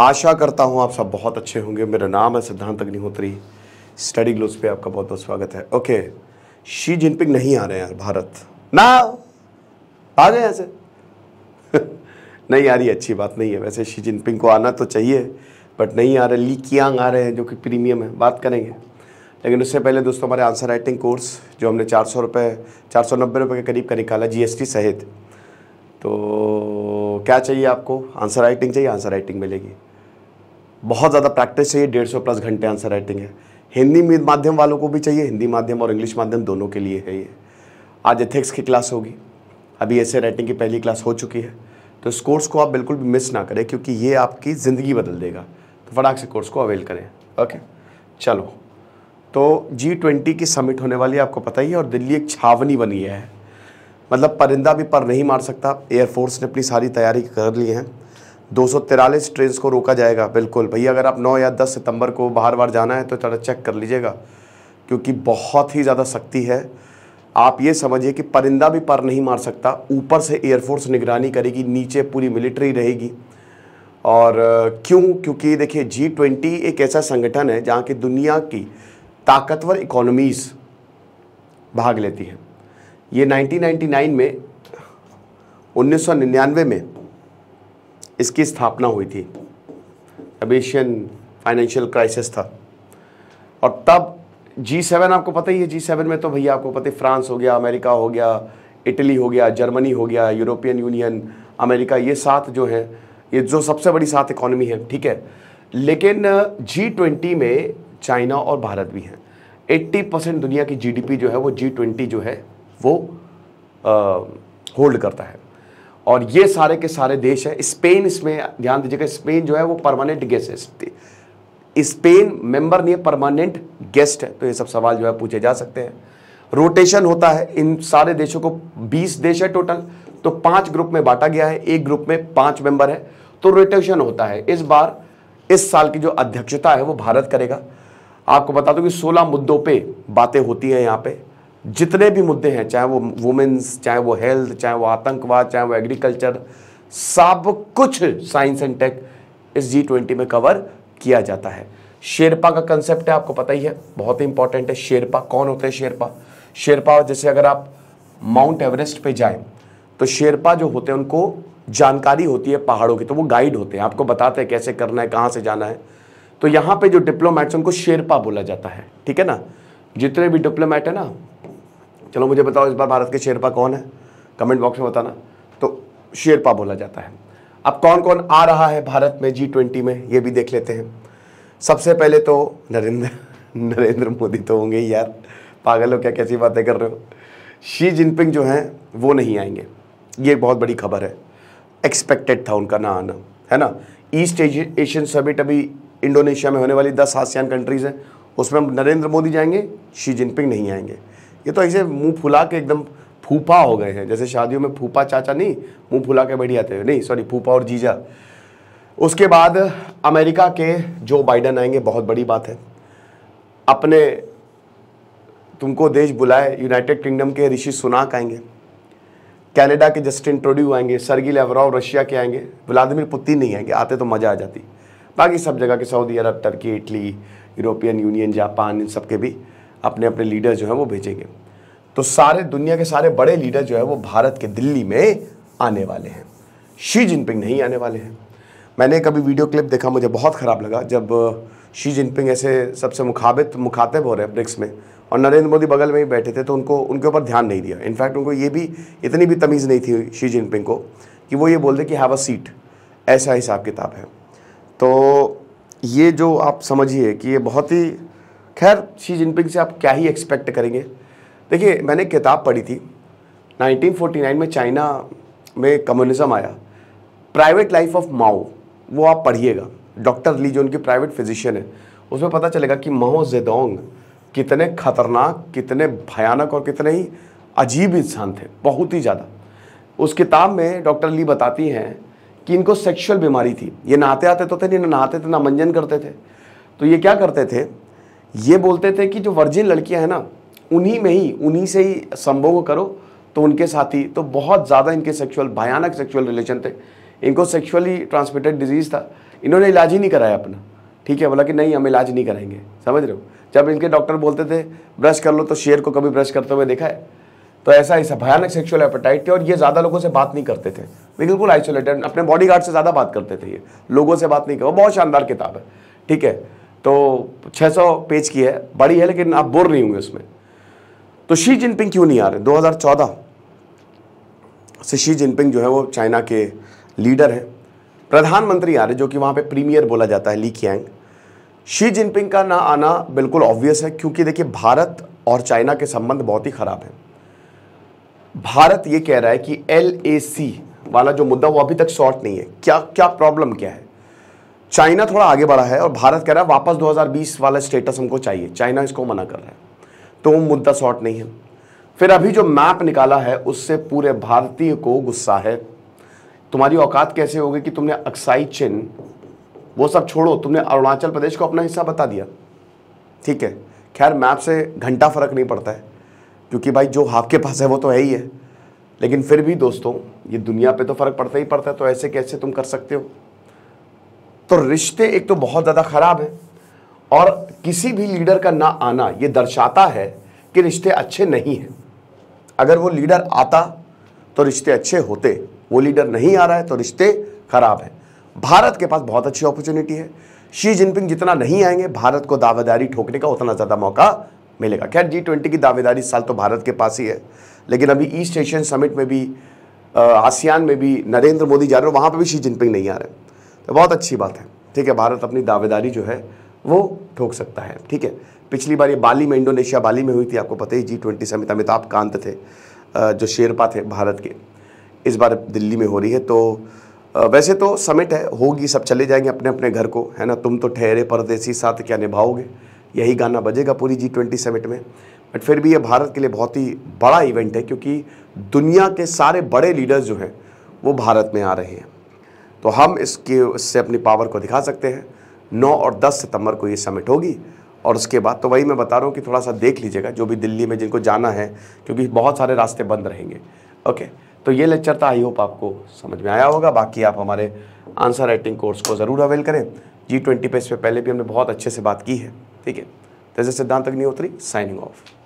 आशा करता हूँ आप सब बहुत अच्छे होंगे मेरा नाम है सिद्धांत अग्निहोत्री स्टडी ग्लोस पे आपका बहुत बहुत स्वागत है ओके शी जिनपिंग नहीं आ रहे हैं यार भारत ना आ गए ऐसे नहीं यार ये अच्छी बात नहीं है वैसे शी जिनपिंग को आना तो चाहिए बट नहीं आ रहे ली कियांग आ रहे हैं जो कि प्रीमियम है बात करेंगे लेकिन उससे पहले दोस्तों हमारे आंसर राइटिंग कोर्स जो हमने चार सौ रुपये चार सौ नब्बे रुपये के करीब का निकाला जीएसटी सहित तो क्या चाहिए आपको आंसर राइटिंग चाहिए आंसर राइटिंग मिलेगी बहुत ज़्यादा प्रैक्टिस चाहिए डेढ़ सौ प्लस घंटे आंसर राइटिंग है हिंदी माध्यम वालों को भी चाहिए हिंदी माध्यम और इंग्लिश माध्यम दोनों के लिए है ये आज एथिक्स की क्लास होगी अभी ऐसे राइटिंग की पहली क्लास हो चुकी है तो इस कोर्स को आप बिल्कुल भी मिस ना करें क्योंकि ये आपकी ज़िंदगी बदल देगा तो फटाक से कोर्स को अवेल करें ओके चलो तो जी ट्वेंटी की समिट होने वाली है आपको पता ही है और दिल्ली एक छावनी बनी है मतलब परिंदा भी पर नहीं मार सकता एयरफोर्स ने अपनी सारी तैयारी कर ली है दो ट्रेन को रोका जाएगा बिल्कुल भैया अगर आप 9 या 10 सितंबर को बाहर बार जाना है तो थोड़ा चेक कर लीजिएगा क्योंकि बहुत ही ज़्यादा सख्ती है आप ये समझिए कि परिंदा भी पर नहीं मार सकता ऊपर से एयरफोर्स निगरानी करेगी नीचे पूरी मिलिट्री रहेगी और क्यों क्योंकि देखिए जी ट्वेंटी एक ऐसा संगठन है जहाँ की दुनिया की ताकतवर इकोनॉमीज़ भाग लेती हैं ये 1999 में 1999 में इसकी स्थापना हुई थी अब एशियन फाइनेंशियल क्राइसिस था और तब जी सेवन आपको पता ही है जी सेवन में तो भैया आपको पता है फ्रांस हो गया अमेरिका हो गया इटली हो गया जर्मनी हो गया यूरोपियन यूनियन अमेरिका ये सात जो हैं ये जो सबसे बड़ी सात इकोनॉमी है ठीक है लेकिन जी ट्वेंटी में चाइना और भारत भी हैं 80 परसेंट दुनिया की जीडीपी जो है वो जी ट्वेंटी जो है वो होल्ड करता है और ये सारे के सारे देश है स्पेन इसमें ध्यान दीजिएगा स्पेन जो है वो परमानेंट गेस्ट है स्पेन मेंबर नहीं है परमानेंट गेस्ट है तो ये सब सवाल जो है पूछे जा सकते हैं रोटेशन होता है इन सारे देशों को 20 देश है टोटल तो पांच ग्रुप में बांटा गया है एक ग्रुप में पांच मेंबर है तो रोटेशन होता है इस बार इस साल की जो अध्यक्षता है वो भारत करेगा आपको बता दूं कि 16 मुद्दों पे बातें होती हैं यहाँ पे जितने भी मुद्दे हैं चाहे वो वुमेन्स चाहे वो हेल्थ चाहे वो आतंकवाद चाहे वो एग्रीकल्चर सब कुछ साइंस एंड टेक इस जी ट्वेंटी में कवर किया जाता है शेरपा का कंसेप्ट है आपको पता ही है बहुत ही इंपॉर्टेंट है शेरपा कौन होते हैं शेरपा शेरपा जैसे अगर आप माउंट एवरेस्ट पे जाएं तो शेरपा जो होते हैं उनको जानकारी होती है पहाड़ों की तो वो गाइड होते हैं आपको बताते हैं कैसे करना है कहाँ से जाना है तो यहाँ पे जो डिप्लोमैट्स उनको शेरपा बोला जाता है ठीक है ना जितने भी डिप्लोमैट है ना चलो मुझे बताओ इस बार भारत के शेरपा कौन है कमेंट बॉक्स में बताना तो शेरपा बोला जाता है अब कौन कौन आ रहा है भारत में जी ट्वेंटी में ये भी देख लेते हैं सबसे पहले तो नरेंद्र नरेंद्र मोदी तो होंगे यार पागल हो क्या कैसी बातें कर रहे हो शी जिनपिंग जो हैं वो नहीं आएंगे ये बहुत बड़ी खबर है एक्सपेक्टेड था उनका ना आना है ना ईस्ट एशियन समिट अभी इंडोनेशिया में होने वाली दस आसियान कंट्रीज़ हैं उसमें नरेंद्र मोदी जाएंगे शी जिनपिंग नहीं आएंगे ये तो ऐसे मुंह फुला के एकदम फूफा हो गए हैं जैसे शादियों में फूफा चाचा नहीं मुंह फुला के बैठ जाते हैं नहीं सॉरी फूफा और जीजा उसके बाद अमेरिका के जो बाइडन आएंगे बहुत बड़ी बात है अपने तुमको देश बुलाए यूनाइटेड किंगडम के ऋषि सुनाक आएंगे कनाडा के जस्टिन ट्रोड्यू आएंगे सरगी लेवराव रशिया के आएंगे व्लादिमिर पुतिन नहीं आएंगे आते तो मज़ा आ जाती बाकी सब जगह के Saudi Arab Turkey Italy European Union Japan इन सब के भी अपने अपने लीडर जो है वो भेजेंगे तो सारे दुनिया के सारे बड़े लीडर जो है वो भारत के दिल्ली में आने वाले हैं शी जिनपिंग नहीं आने वाले हैं मैंने कभी वीडियो क्लिप देखा मुझे बहुत ख़राब लगा जब शी जिनपिंग ऐसे सबसे मुखाबित मुखातब हो रहे हैं ब्रिक्स में और नरेंद्र मोदी बगल में ही बैठे थे तो उनको उनके ऊपर ध्यान नहीं दिया इनफैक्ट उनको ये भी इतनी भी तमीज़ नहीं थी शी जिनपिंग को कि वो ये बोल दे कि हैव अ सीट ऐसा हिसाब किताब है तो ये जो आप समझिए कि ये बहुत ही खैर शी जिनपिंग से आप क्या ही एक्सपेक्ट करेंगे देखिए मैंने किताब पढ़ी थी 1949 में चाइना में कम्युनिज़्म आया प्राइवेट लाइफ ऑफ माओ वो आप पढ़िएगा डॉक्टर ली जो उनकी प्राइवेट फिजिशियन है उसमें पता चलेगा कि माओ जेदोंग कितने खतरनाक कितने भयानक और कितने ही अजीब इंसान थे बहुत ही ज़्यादा उस किताब में डॉक्टर ली बताती हैं कि इनको सेक्सुअल बीमारी थी ये नहाते आते तो थे नहीं नहाते थे ना मंजन करते थे तो ये क्या करते थे ये बोलते थे कि जो वर्जिन लड़कियां हैं ना उन्हीं में ही उन्हीं से ही संभोग करो तो उनके साथ ही तो बहुत ज़्यादा इनके सेक्सुअल भयानक सेक्सुअल रिलेशन थे इनको सेक्सुअली ट्रांसमिटेड डिजीज़ था इन्होंने इलाज ही नहीं कराया अपना ठीक है बोला कि नहीं हम इलाज नहीं कराएंगे समझ रहे हो जब इनके डॉक्टर बोलते थे ब्रश कर लो तो शेर को कभी ब्रश करते हुए देखा है तो ऐसा ऐसा भयानक सेक्सुअल एपेटाइट थे और ये ज़्यादा लोगों से बात नहीं करते थे बिल्कुल आइसोलेटेड अपने बॉडी गार्ड से ज़्यादा बात करते थे ये लोगों से बात नहीं कर बहुत शानदार किताब है ठीक है तो 600 पेज की है बड़ी है लेकिन आप बोर नहीं होंगे उसमें तो शी जिनपिंग क्यों नहीं आ रहे 2014 से शी जिनपिंग जो है वो चाइना के लीडर हैं प्रधानमंत्री आ रहे जो कि वहाँ पे प्रीमियर बोला जाता है ली कियांग शी जिनपिंग का ना आना बिल्कुल ऑब्वियस है क्योंकि देखिए भारत और चाइना के संबंध बहुत ही ख़राब हैं भारत ये कह रहा है कि एल वाला जो मुद्दा वो अभी तक शॉर्ट नहीं है क्या क्या प्रॉब्लम क्या है चाइना थोड़ा आगे बढ़ा है और भारत कह रहा है वापस 2020 वाला स्टेटस हमको चाहिए चाइना इसको मना कर रहा है तो वो मुद्दा सॉर्ट नहीं है फिर अभी जो मैप निकाला है उससे पूरे भारतीय को गुस्सा है तुम्हारी औकात कैसे होगी कि तुमने अक्साई चिन्ह वो सब छोड़ो तुमने अरुणाचल प्रदेश को अपना हिस्सा बता दिया ठीक है खैर मैप से घंटा फर्क नहीं पड़ता है क्योंकि भाई जो आपके पास है वो तो है ही है लेकिन फिर भी दोस्तों ये दुनिया पे तो फ़र्क पड़ता ही पड़ता है तो ऐसे कैसे तुम कर सकते हो तो रिश्ते एक तो बहुत ज़्यादा ख़राब है और किसी भी लीडर का ना आना ये दर्शाता है कि रिश्ते अच्छे नहीं हैं अगर वो लीडर आता तो रिश्ते अच्छे होते वो लीडर नहीं आ रहा है तो रिश्ते खराब हैं भारत के पास बहुत अच्छी अपॉर्चुनिटी है शी जिनपिंग जितना नहीं आएंगे भारत को दावेदारी ठोकने का उतना ज़्यादा मौका मिलेगा खैर जी ट्वेंटी की दावेदारी साल तो भारत के पास ही है लेकिन अभी ईस्ट एशियन समिट में भी आसियान में भी नरेंद्र मोदी जा रहे हैं वहाँ पर भी शी जिनपिंग नहीं आ रहे हैं तो बहुत अच्छी बात है ठीक है भारत अपनी दावेदारी जो है वो ठोक सकता है ठीक है पिछली बार ये बाली में इंडोनेशिया बाली में हुई थी आपको पता ही G twenty summit Amitabh Kant थे जो शेरपा थे भारत के इस बार दिल्ली में हो रही है तो वैसे तो समिट है होगी सब चले जाएंगे अपने अपने घर को है ना तुम तो ठहरे परदेसी साथ क्या निभाओगे यही गाना बजेगा पूरी जी ट्वेंटी समिट में बट फिर भी ये भारत के लिए बहुत ही बड़ा इवेंट है क्योंकि दुनिया के सारे बड़े लीडर्स जो हैं वो भारत में आ रहे हैं तो हम इसके इससे अपनी पावर को दिखा सकते हैं नौ और दस सितंबर को ये समिट होगी और उसके बाद तो वही मैं बता रहा हूँ कि थोड़ा सा देख लीजिएगा जो भी दिल्ली में जिनको जाना है क्योंकि बहुत सारे रास्ते बंद रहेंगे ओके तो ये लेक्चर था आई होप आपको समझ में आया होगा बाकी आप हमारे आंसर राइटिंग कोर्स को ज़रूर अवेल करें जी ट्वेंटी पे इस पर पहले भी हमने बहुत अच्छे से बात की है ठीक है तेजस तो सिद्धांत अग्निहोत्री साइनिंग ऑफ